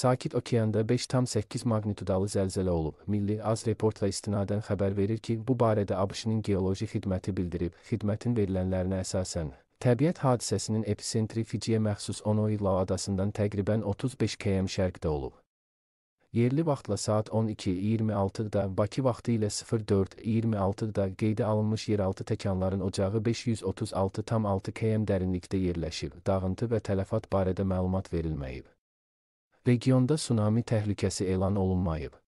Sakit Okean'da 5 tam 8 magnitudalı zəlzələ olub. Milli Az reportla istinadən xəbər verir ki, bu barədə ABŞ-nin geoloji xidməti bildirib. Xidmətin verilənlərinə əsasən, təbiət hadisəsinin episentri Fijiyə məxsus Onoila adasından təqribən 35 km şərqdə olub. Yerli vaxtla saat 12:26-da Bakı vaxtı ilə 04:26-da qeydə alınmış yeraltı təkanların ocağı 536,6 km dərinlikdə yerləşib. Dağıntı və tələfat barədə məlumat verilməyib regionda sunami təhlükəsi elan olunmayıb.